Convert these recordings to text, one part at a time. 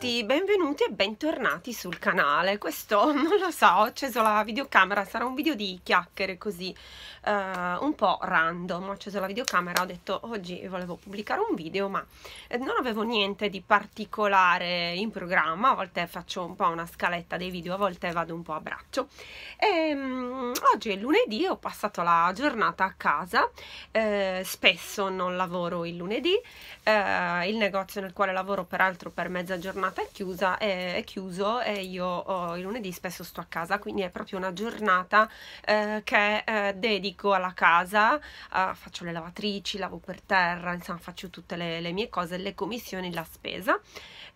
tutti, benvenuti e bentornati sul canale. Questo non lo so, ho acceso la videocamera, sarà un video di chiacchiere così uh, un po' random. Ho acceso la videocamera, ho detto oggi volevo pubblicare un video, ma eh, non avevo niente di particolare in programma. A volte faccio un po' una scaletta dei video, a volte vado un po' a braccio. E, um, oggi è lunedì, ho passato la giornata a casa. Eh, spesso non lavoro il lunedì, eh, il negozio nel quale lavoro peraltro per mezza giornata giornata è chiusa, è, è chiuso e io oh, il lunedì spesso sto a casa, quindi è proprio una giornata eh, che eh, dedico alla casa, eh, faccio le lavatrici, lavo per terra, insomma faccio tutte le, le mie cose, le commissioni, la spesa.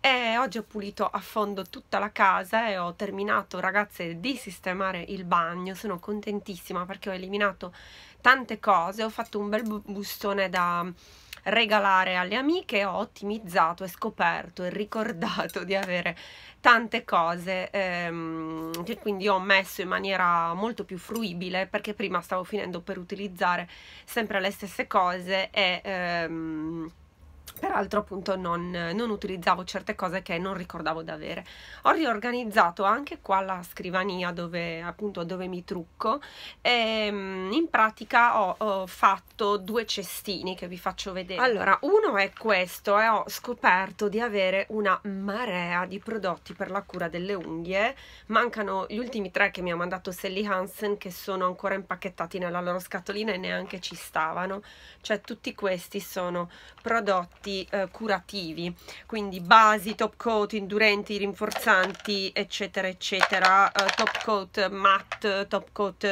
E oggi ho pulito a fondo tutta la casa e ho terminato ragazze di sistemare il bagno, sono contentissima perché ho eliminato tante cose, ho fatto un bel bustone da regalare alle amiche, ho ottimizzato e scoperto e ricordato di avere tante cose ehm, che quindi ho messo in maniera molto più fruibile perché prima stavo finendo per utilizzare sempre le stesse cose e ehm, peraltro appunto non, non, utilizzavo certe cose che non ricordavo di avere. Ho riorganizzato anche qua la scrivania dove appunto dove mi trucco e ehm, in pratica ho, ho fatto due cestini che vi faccio vedere. Allora uno è questo e eh, ho scoperto di avere una marea di prodotti per la cura delle unghie, mancano gli ultimi tre che mi ha mandato Sally Hansen che sono ancora impacchettati nella loro scatolina e neanche ci stavano, cioè tutti questi sono prodotti effetti eh, curativi quindi basi top coat indurenti rinforzanti eccetera eccetera eh, top coat matte top coat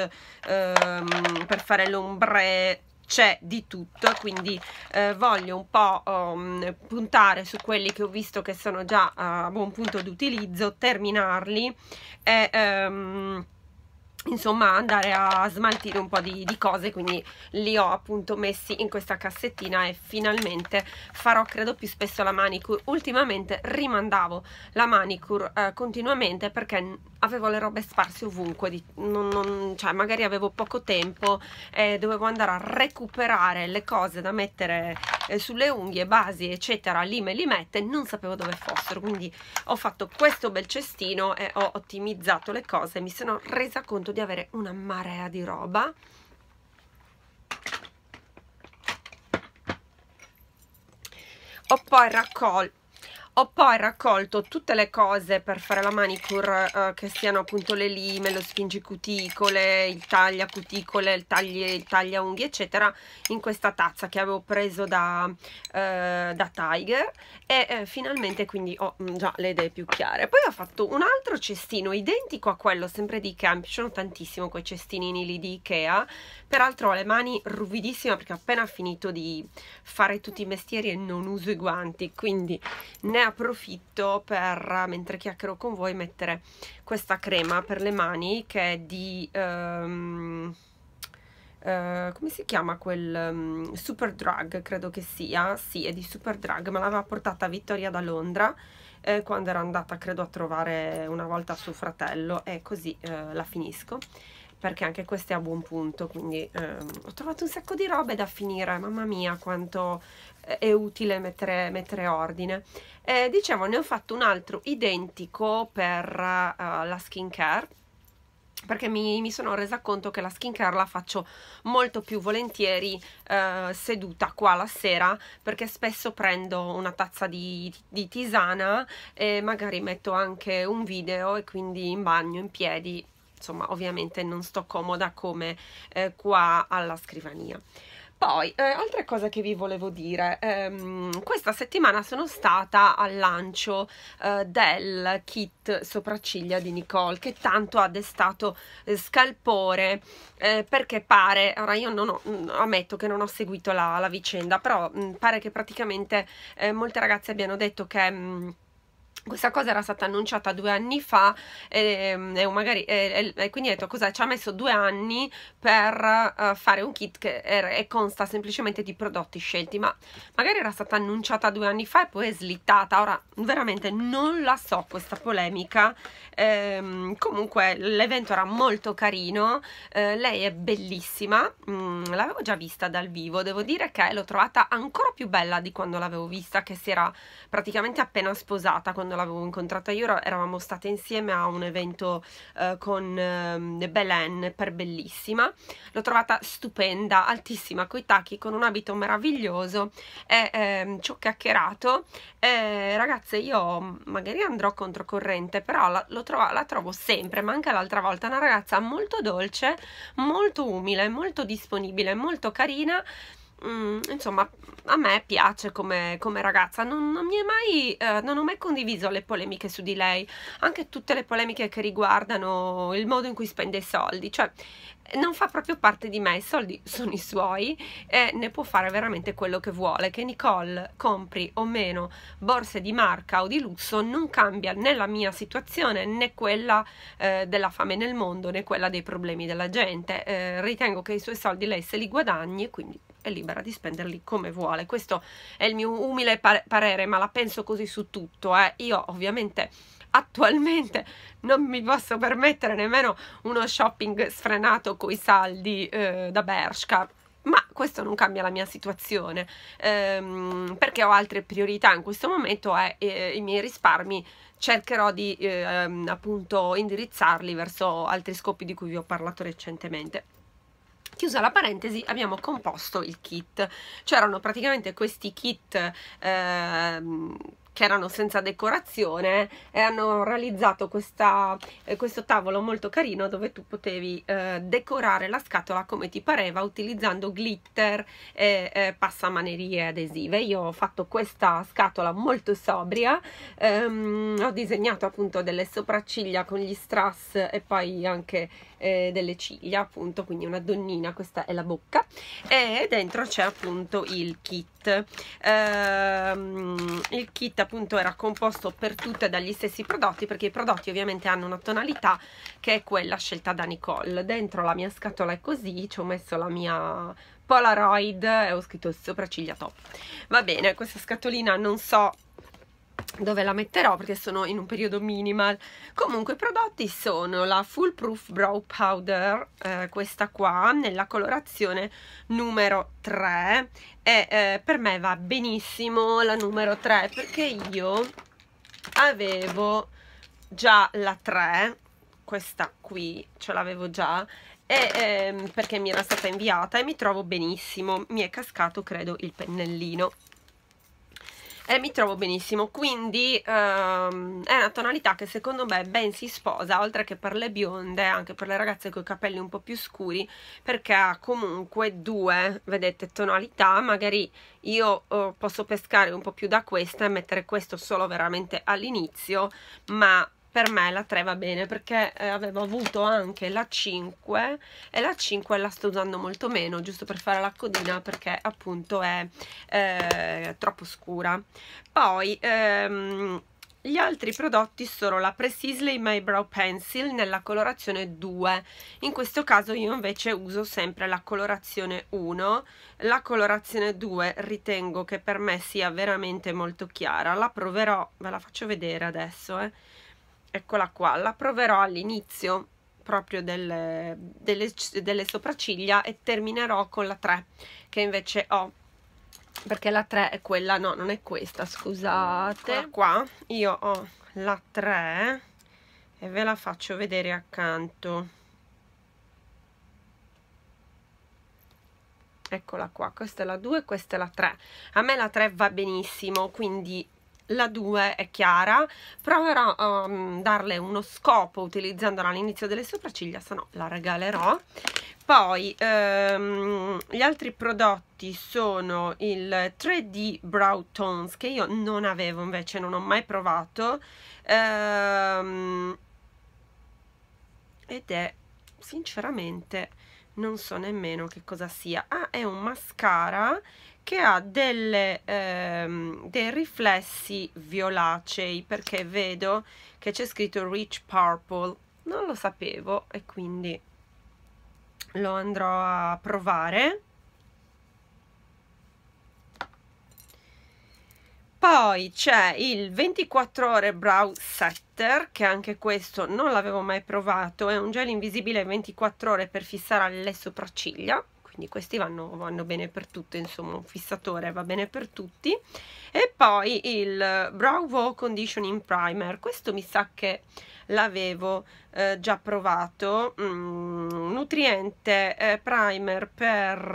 ehm, per fare l'ombre c'è di tutto quindi eh, voglio un po' um, puntare su quelli che ho visto che sono già a buon punto d'utilizzo terminarli e um, insomma andare a smaltire un po' di, di, cose quindi li ho appunto messi in questa cassettina e finalmente farò credo più spesso la manicure ultimamente rimandavo la manicure eh, continuamente perché avevo le robe sparse ovunque, di, non, non, cioè magari avevo poco tempo e dovevo andare a recuperare le cose da mettere eh, sulle unghie, basi eccetera, lì me li mette, non sapevo dove fossero, quindi ho fatto questo bel cestino e ho ottimizzato le cose, mi sono resa conto di avere una marea di roba. Ho poi raccolto ho poi raccolto tutte le cose per fare la manicure eh, che siano appunto le lime, lo spingi cuticole, il taglia cuticole, il, tagli, il taglia unghie eccetera in questa tazza che avevo preso da, eh, da Tiger e eh, finalmente quindi ho mm, già le idee più chiare. Poi ho fatto un altro cestino identico a quello sempre di Ikea, mi piacciono tantissimo quei cestinini lì di Ikea, peraltro ho le mani ruvidissime perché ho appena finito di fare tutti i mestieri e non uso i guanti quindi ne ne approfitto per, mentre chiacchierò con voi, mettere questa crema per le mani che è di... Um, Uh, come si chiama quel um, Super Drug, credo che sia, sì è di Super Drug, ma l'aveva portata Vittoria da Londra eh, quando era andata credo a trovare una volta suo fratello e così eh, la finisco perché anche questo è a buon punto, quindi ehm, ho trovato un sacco di robe da finire, mamma mia quanto eh, è utile mettere, mettere ordine. Eh, dicevo, ne ho fatto un altro identico per uh, la skincare, perché mi, mi, sono resa conto che la skincare la faccio molto più volentieri eh, seduta qua la sera perché spesso prendo una tazza di, di tisana e magari metto anche un video e quindi in bagno, in piedi insomma ovviamente non sto comoda come eh, qua alla scrivania. Poi, eh, altra cosa che vi volevo dire, ehm, questa settimana sono stata al lancio eh, del kit sopracciglia di Nicole che tanto ha destato eh, scalpore eh, perché pare, ora io non ho, mm, ammetto che non ho seguito la, la vicenda, però mh, mm, pare che praticamente eh, molte ragazze abbiano detto che... Mh, mm, questa cosa era stata annunciata due anni fa ehm, e, e, magari, e, e quindi ho detto cosa ci ha messo due anni per uh, fare un kit che è, consta semplicemente di prodotti scelti ma magari era stata annunciata due anni fa e poi è slittata ora veramente non la so questa polemica ehm, comunque l'evento era molto carino eh, lei è bellissima mm, l'avevo già vista dal vivo devo dire che l'ho trovata ancora più bella di quando l'avevo vista che si era praticamente appena sposata quando l'avevo incontrata io eravamo state insieme a un evento eh, con eh, Belen per Bellissima l'ho trovata stupenda, altissima coi tacchi, con un abito meraviglioso e eh, ci ho chiacchierato e ragazze io magari andrò controcorrente però la, trova, la trovo sempre ma anche l'altra volta una ragazza molto dolce molto umile, molto disponibile, molto carina Mm, insomma, a me piace come, come ragazza, non, non, mi è mai, eh, non ho mai condiviso le polemiche su di lei, anche tutte le polemiche che riguardano il modo in cui spende i soldi, cioè non fa proprio parte di me, i soldi sono i suoi e ne può fare veramente quello che vuole, che Nicole compri o meno borse di marca o di lusso non cambia né la mia situazione né quella eh, della fame nel mondo né quella dei problemi della gente, eh, ritengo che i suoi soldi lei se li guadagni e quindi è libera di spenderli come vuole. Questo è il mio umile par parere, ma la penso così su tutto. Eh. Io ovviamente attualmente non mi posso permettere nemmeno uno shopping sfrenato coi saldi eh, da Bershka. Ma questo non cambia la mia situazione ehm, perché ho altre priorità in questo momento eh, e eh, i miei risparmi cercherò di ehm, appunto indirizzarli verso altri scopi di cui vi ho parlato recentemente chiusa la parentesi abbiamo composto il kit c'erano praticamente questi kit eh, che erano senza decorazione e hanno realizzato questa, eh, questo tavolo molto carino dove tu potevi eh, decorare la scatola come ti pareva utilizzando glitter e eh, passamanerie adesive io ho fatto questa scatola molto sobria ehm, ho disegnato appunto delle sopracciglia con gli strass e poi anche eh, delle ciglia appunto quindi una donnina questa è la bocca e dentro c'è appunto il kit kit ehm, il kit appunto era composto per tutte dagli stessi prodotti perché i prodotti ovviamente hanno una tonalità che è quella scelta da Nicole dentro la mia scatola è così ci ho messo la mia Polaroid e ho scritto sopracciglia top va bene questa scatolina non so dove la metterò perché sono in un periodo minimal comunque i prodotti sono la full brow powder eh, questa qua nella colorazione numero 3 e eh, per me va benissimo la numero 3 perché io avevo già la 3 questa qui ce l'avevo già e, ehm, perché mi era stata inviata e mi trovo benissimo mi è cascato credo il pennellino e mi trovo benissimo quindi um, è una tonalità che secondo me ben si sposa oltre che per le bionde anche per le ragazze con i capelli un po' più scuri perché ha comunque due vedete tonalità magari io uh, posso pescare un po' più da questa e mettere questo solo veramente all'inizio ma per me la 3 va bene perché eh, avevo avuto anche la 5 e la 5 la sto usando molto meno giusto per fare la codina perché appunto è eh, troppo scura poi ehm, gli altri prodotti sono la Precisely My Brow Pencil nella colorazione 2, in questo caso io invece uso sempre la colorazione 1, la colorazione 2 ritengo che per me sia veramente molto chiara, la proverò, ve la faccio vedere adesso eh eccola qua la proverò all'inizio proprio delle, delle, delle sopracciglia e terminerò con la 3 che invece ho perché la 3 è quella, no, non è questa, scusate. Eccola qua io ho la 3 e ve la faccio vedere accanto. Eccola qua, questa è la 2, questa è la 3. A me la 3 va benissimo, quindi la 2 è chiara proverò a um, ehm, darle uno scopo utilizzandola all'inizio delle sopracciglia se no la regalerò poi um, gli altri prodotti sono il 3D Brow Tones che io non avevo invece non ho mai provato um, ed è sinceramente non so nemmeno che cosa sia ah è un mascara che ha delle, ehm, dei riflessi violacei perché vedo che c'è scritto rich purple non lo sapevo e quindi lo andrò a provare Poi c'è il 24 ore brow setter, che anche questo non l'avevo mai provato, è un gel invisibile 24 ore per fissare le sopracciglia quindi questi vanno, vanno bene per tutte insomma un fissatore va bene per tutti e poi il Brow Wow Conditioning Primer questo mi sa che l'avevo eh, già provato mm, nutriente eh, primer per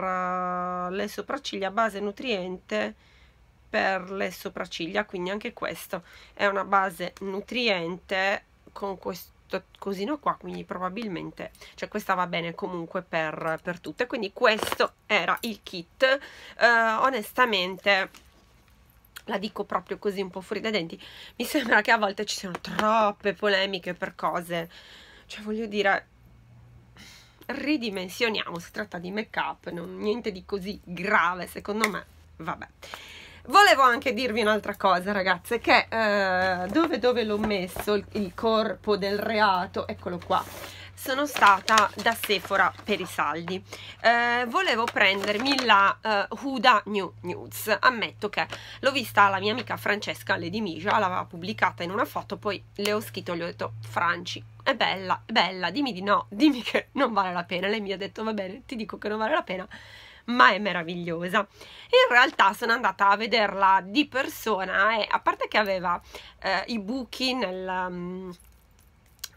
uh, le sopracciglia base nutriente per le sopracciglia quindi anche questo è una base nutriente con questo cosino qua quindi probabilmente cioè questa va bene comunque per, per tutte quindi questo era il kit uh, onestamente la dico proprio così un po' fuori dai denti mi sembra che a volte ci siano troppe polemiche per cose cioè voglio dire ridimensioniamo si tratta di make up niente di così grave secondo me vabbè Volevo anche dirvi un'altra cosa, ragazze, che eh, dove, dove l'ho messo il, il corpo del reato, eccolo qua sono stata da Sephora per i saldi eh, volevo prendermi la eh, Huda New Nudes ammetto che l'ho vista la mia amica Francesca Lady Mija l'aveva pubblicata in una foto poi le ho scritto le ho detto Franci è bella, è bella, dimmi di no, dimmi che non vale la pena. Lei mi ha detto, va bene, ti dico che non vale la pena, ma è meravigliosa. In realtà sono andata a vederla di persona e a parte che aveva eh, i buchi nel... Um,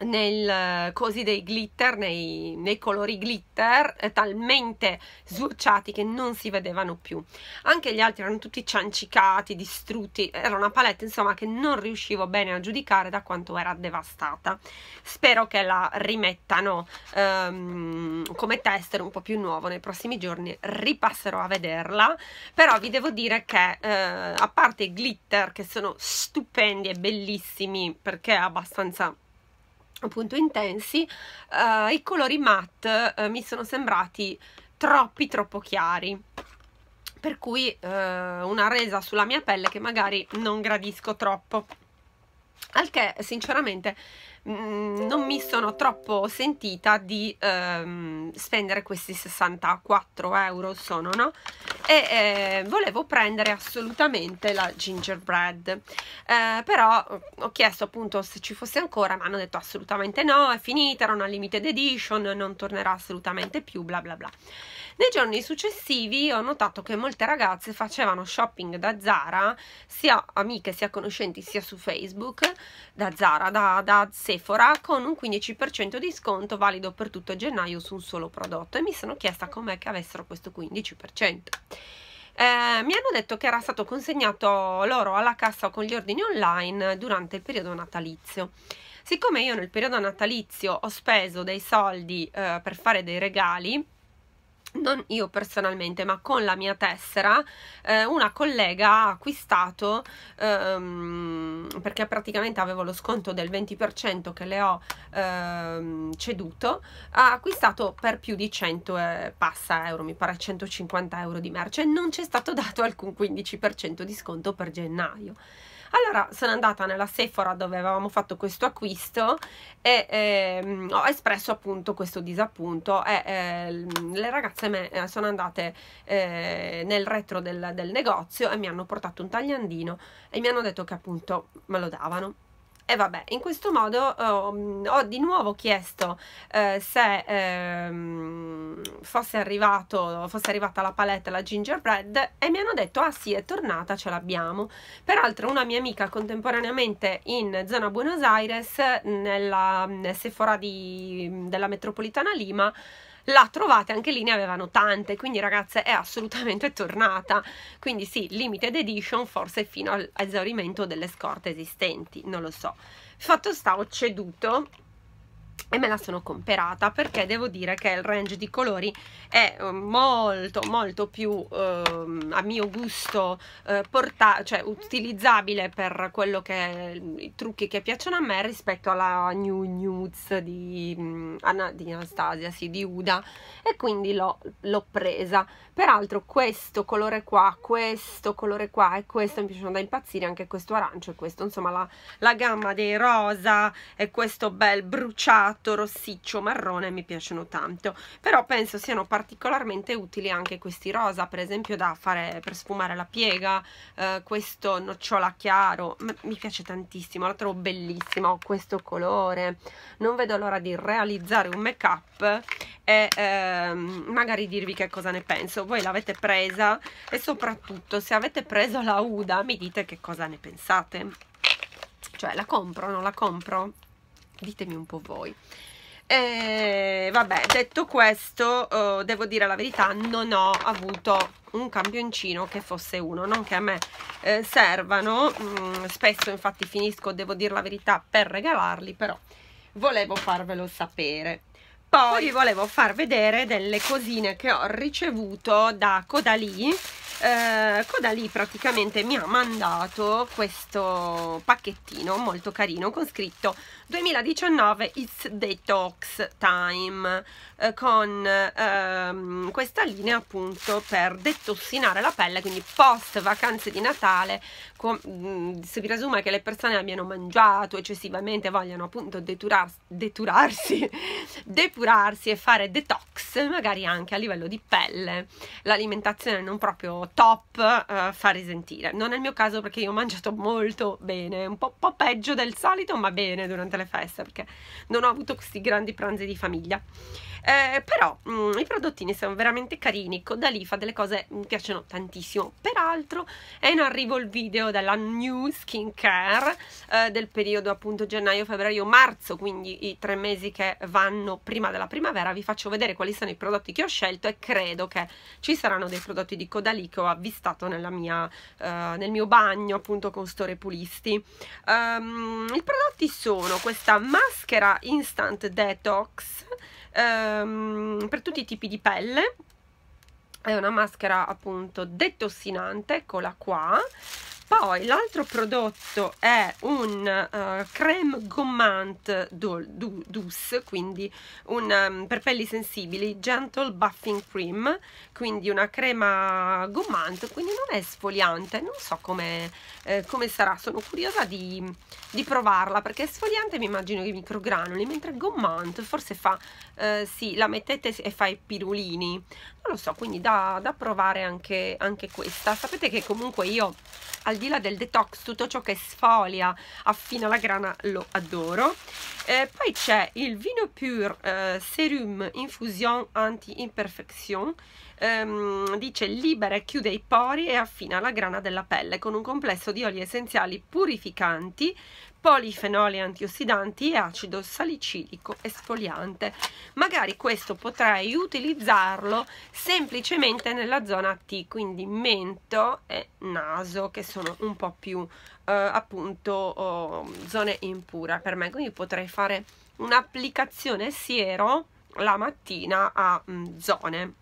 nel, eh, così dei glitter, nei, nei colori glitter, eh, talmente sbocciati che non si vedevano più. Anche gli altri erano tutti ciancicati, distrutti, era una palette insomma che non riuscivo bene a giudicare da quanto era devastata. Spero che la rimettano ehm, come tester un po' più nuovo nei prossimi giorni, ripasserò a vederla, però vi devo dire che eh, a parte i glitter che sono stupendi e bellissimi perché è abbastanza appunto intensi, eh, i colori matte eh, mi sono sembrati troppi troppo chiari per cui eh, una resa sulla mia pelle che magari non gradisco troppo al che sinceramente mm, non mi sono troppo sentita di ehm, spendere questi 64 euro sono no e eh, volevo prendere assolutamente la gingerbread eh, però eh, ho chiesto appunto se ci fosse ancora ma hanno detto assolutamente no è finita era una limited edition non tornerà assolutamente più bla bla bla nei giorni successivi ho notato che molte ragazze facevano shopping da Zara, sia amiche sia conoscenti sia su Facebook, da Zara, da, da Sephora, con un 15% di sconto valido per tutto gennaio su un solo prodotto e mi sono chiesta com'è che avessero questo 15%. Eh, mi hanno detto che era stato consegnato loro alla cassa con gli ordini online durante il periodo natalizio. Siccome io nel periodo natalizio ho speso dei soldi eh, per fare dei regali, non io personalmente, ma con la mia tessera, eh, una collega ha acquistato ehm, perché praticamente avevo lo sconto del 20% che le ho ehm, ceduto, ha acquistato per più di 100 eh, passa euro, mi pare 150 euro di merce, e non c'è stato dato alcun 15% di sconto per gennaio. Allora sono andata nella Sephora dove avevamo fatto questo acquisto e ehm, ho espresso appunto questo disappunto e ehm, le ragazze me, eh, sono andate eh, nel retro del, del negozio e mi hanno portato un tagliandino e mi hanno detto che appunto me lo davano e vabbè, in questo modo oh, ho di nuovo chiesto eh, se ehm, fosse, arrivato, fosse arrivata la palette, la gingerbread, e mi hanno detto, ah sì, è tornata, ce l'abbiamo. Peraltro una mia amica contemporaneamente in zona Buenos Aires, nella Sephora di, della metropolitana Lima, la trovate anche lì ne avevano tante quindi ragazze è assolutamente tornata quindi sì limited edition forse fino all'esaurimento delle scorte esistenti non lo so fatto sta ho ceduto e me la sono comperata perché devo dire che il range di colori è ehm, molto molto più ehm, a mio gusto eh, cioè utilizzabile per quello che i trucchi che piacciono a me rispetto alla New Nudes di, mm, Anna, di Anastasia, sì, di Uda e quindi l'ho presa peraltro questo colore qua questo colore qua e questo mi piacciono da impazzire anche questo arancio e questo insomma la, la gamma dei rosa e questo bel bruciato colorato rossiccio marrone mi piacciono tanto però penso siano particolarmente utili anche questi rosa per esempio da fare per sfumare la piega eh, questo nocciola chiaro mi piace tantissimo la trovo bellissima questo colore non vedo l'ora di realizzare un make up e ehm, magari dirvi che cosa ne penso voi l'avete presa e soprattutto se avete preso la Uda mi dite che cosa ne pensate cioè la compro non la compro? ditemi un po' voi. E eh, vabbè, detto questo, eh, devo dire la verità, non ho avuto un campioncino che fosse uno, non che a me eh, servano, mm, spesso infatti finisco, devo dire la verità, per regalarli, però volevo farvelo sapere. Poi volevo far vedere delle cosine che ho ricevuto da Codalì, eh, Codalì praticamente mi ha mandato questo pacchettino molto carino con scritto 2019 it's detox time eh, con ehm, questa linea appunto per detossinare la pelle quindi post vacanze di Natale con, mm, si presume che le persone abbiano mangiato eccessivamente vogliano appunto deturarsi, deturarsi depurarsi e fare detox magari anche a livello di pelle l'alimentazione non proprio top uh, eh, fa risentire. Non è il mio caso perché io ho mangiato molto bene, un po', po', peggio del solito, ma bene durante le feste perché non ho avuto questi grandi pranzi di famiglia. Eh, però mh, mm, i prodottini sono veramente carini, Codalì fa delle cose che mi piacciono tantissimo. Peraltro è in arrivo il video della new skincare eh, del periodo appunto gennaio, febbraio, marzo, quindi i tre mesi che vanno prima della primavera. Vi faccio vedere quali sono i prodotti che ho scelto e credo che ci saranno dei prodotti di Codalì che ho avvistato mia, uh, nel mio bagno appunto con Store Pulisti. Um, ehm, I prodotti sono questa maschera Instant Detox um, per tutti i tipi di pelle, è una maschera appunto detossinante, eccola qua poi l'altro prodotto è un uh, eh, creme gommant do, douce, quindi un, um, per pelli sensibili, gentle buffing cream, quindi una crema gommant, quindi non è sfoliante, non so come, eh, sarà, sono curiosa di, di, provarla perché è sfoliante mi immagino i microgranuli, mentre gommant forse fa, eh, sì, la mettete e fa i pirulini, non lo so, quindi da, da provare anche, anche questa, sapete che comunque io al di là del detox tutto ciò che sfolia affina la grana lo adoro eh, poi c'è il vino pur eh, serum infusion anti imperfection ehm, dice libera e chiude i pori e affina la grana della pelle con un complesso di oli essenziali purificanti polifenoli antiossidanti e acido salicilico esfoliante. Magari questo potrei utilizzarlo semplicemente nella zona T, quindi mento e naso, che sono un po' più eh, appunto oh, zone impura per me. Quindi potrei fare un'applicazione siero la mattina a mh, mm, zone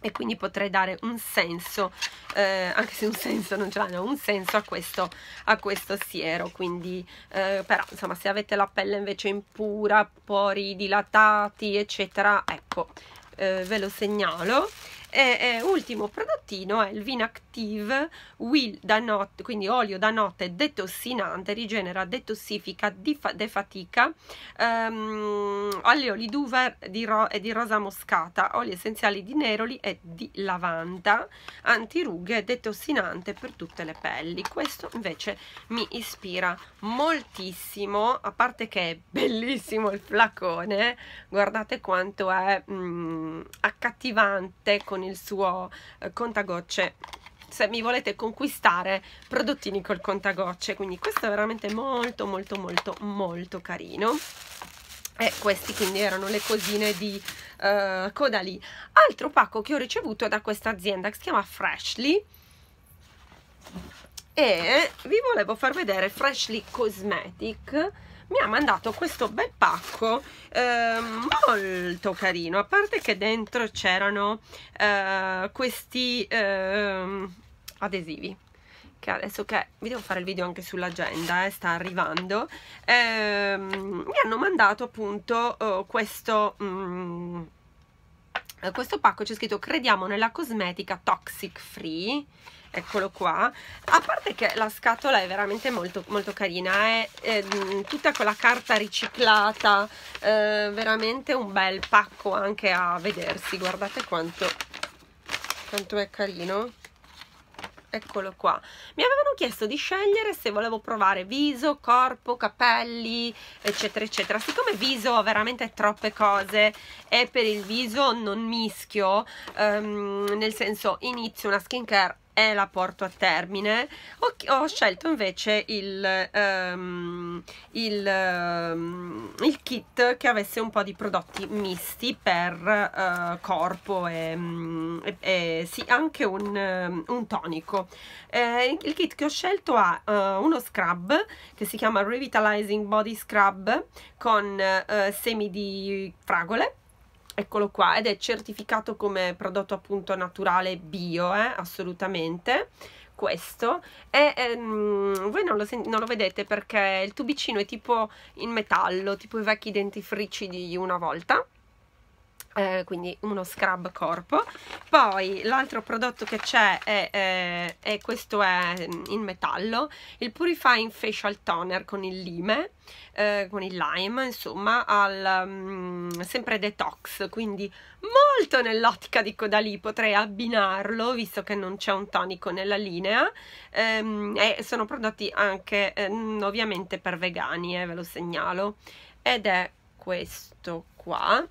e quindi potrei dare un senso, eh, anche se un senso non ce l'hanno, un senso a questo, a questo siero, quindi eh, però insomma se avete la pelle invece impura, pori dilatati eccetera, ecco eh, ve lo segnalo e, e ultimo prodottino è il Vinactive Will da notte, quindi olio da notte detossinante, rigenera, detossifica, defatica, ehm, oli d'uva di ro e di rosa moscata, oli essenziali di neroli e di lavanda, antirughe, detossinante per tutte le pelli. Questo invece mi ispira moltissimo, a parte che è bellissimo il flacone, guardate quanto è mh, mm, accattivante con il il suo eh, contagocce se mi volete conquistare prodottini col contagocce quindi questo è veramente molto molto molto molto carino e questi quindi erano le cosine di uh, eh, Codali altro pacco che ho ricevuto da questa azienda che si chiama Freshly e vi volevo far vedere Freshly Cosmetic mi ha mandato questo bel pacco eh, molto carino a parte che dentro c'erano eh, questi eh, adesivi che adesso che vi devo fare il video anche sull'agenda eh, sta arrivando ehm, mi hanno mandato appunto oh, questo mm, eh, questo pacco c'è scritto crediamo nella cosmetica toxic free eccolo qua a parte che la scatola è veramente molto molto carina è, è mm, tutta con la carta riciclata eh, veramente un bel pacco anche a vedersi guardate quanto quanto è carino eccolo qua. Mi avevano chiesto di scegliere se volevo provare viso, corpo, capelli, eccetera, eccetera. Siccome viso ho veramente troppe cose e per il viso non mischio, um, nel senso inizio una skincare e la porto a termine ho, ho scelto invece il, um, il, um, il, kit che avesse un po' di prodotti misti per uh, corpo e, mm, e, e, sì, anche un, ehm, un tonico eh, il kit che ho scelto ha uh, uno scrub che si chiama Revitalizing Body Scrub con uh, semi di fragole eccolo qua ed è certificato come prodotto appunto naturale bio eh, assolutamente questo e ehm, voi non lo, non lo, vedete perché il tubicino è tipo in metallo tipo i vecchi dentifrici di una volta eh, quindi uno scrub corpo poi l'altro prodotto che c'è è, è, eh, è, questo è in metallo il Purifying Facial Toner con il lime eh, con il lime insomma al um, sempre detox quindi molto nell'ottica di coda lì potrei abbinarlo visto che non c'è un tonico nella linea ehm, e sono prodotti anche eh, ovviamente per vegani eh, ve lo segnalo ed è questo qua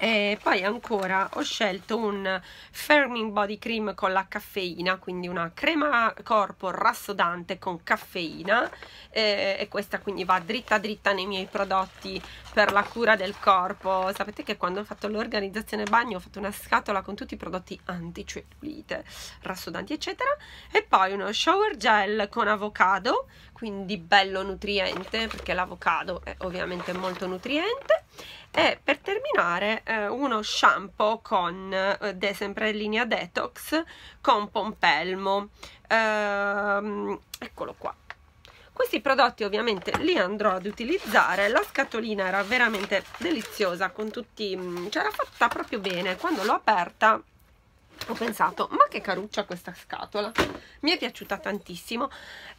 e poi ancora ho scelto un firming body cream con la caffeina quindi una crema corpo rassodante con caffeina e questa quindi va dritta dritta nei miei prodotti per la cura del corpo sapete che quando ho fatto l'organizzazione bagno ho fatto una scatola con tutti i prodotti anti anticellulite rassodanti eccetera e poi uno shower gel con avocado quindi bello nutriente perché l'avocado è ovviamente molto nutriente e per terminare eh, uno shampoo con ed eh, è sempre in linea detox con pompelmo ehm, eccolo qua questi prodotti ovviamente li andrò ad utilizzare la scatolina era veramente deliziosa con tutti mm, c'era fatta proprio bene quando l'ho aperta ho pensato ma che caruccia questa scatola mi è piaciuta tantissimo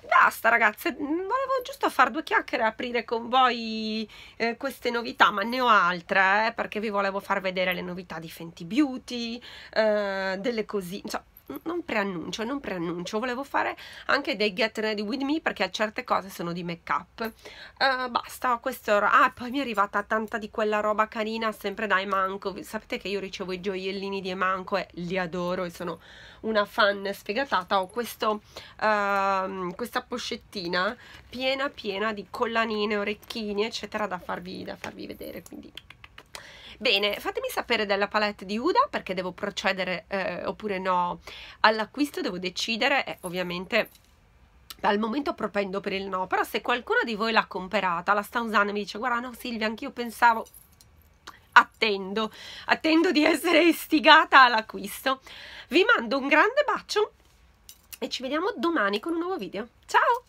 basta ragazze volevo giusto fare due chiacchiere e aprire con voi eh, queste novità ma ne ho altre eh, perché vi volevo far vedere le novità di Fenty Beauty eh, delle cosine cioè, non preannuncio, non preannuncio, volevo fare anche dei get ready with me perché certe cose sono di make up. Uh, eh, basta, questo era... Ah, poi mi è arrivata tanta di quella roba carina sempre da Emanco. Sapete che io ricevo i gioiellini di Emanco e li adoro e sono una fan sfegatata. Ho questo, uh, questa pochettina piena piena di collanine, orecchini, eccetera da farvi, da farvi vedere, quindi Bene, fatemi sapere della palette di Uda perché devo procedere eh, oppure no all'acquisto, devo decidere e eh, ovviamente al momento propendo per il no, però se qualcuno di voi l'ha comprata, la sta usando e mi dice guarda no Silvia, anch'io pensavo attendo, attendo di essere istigata all'acquisto. Vi mando un grande bacio e ci vediamo domani con un nuovo video. Ciao!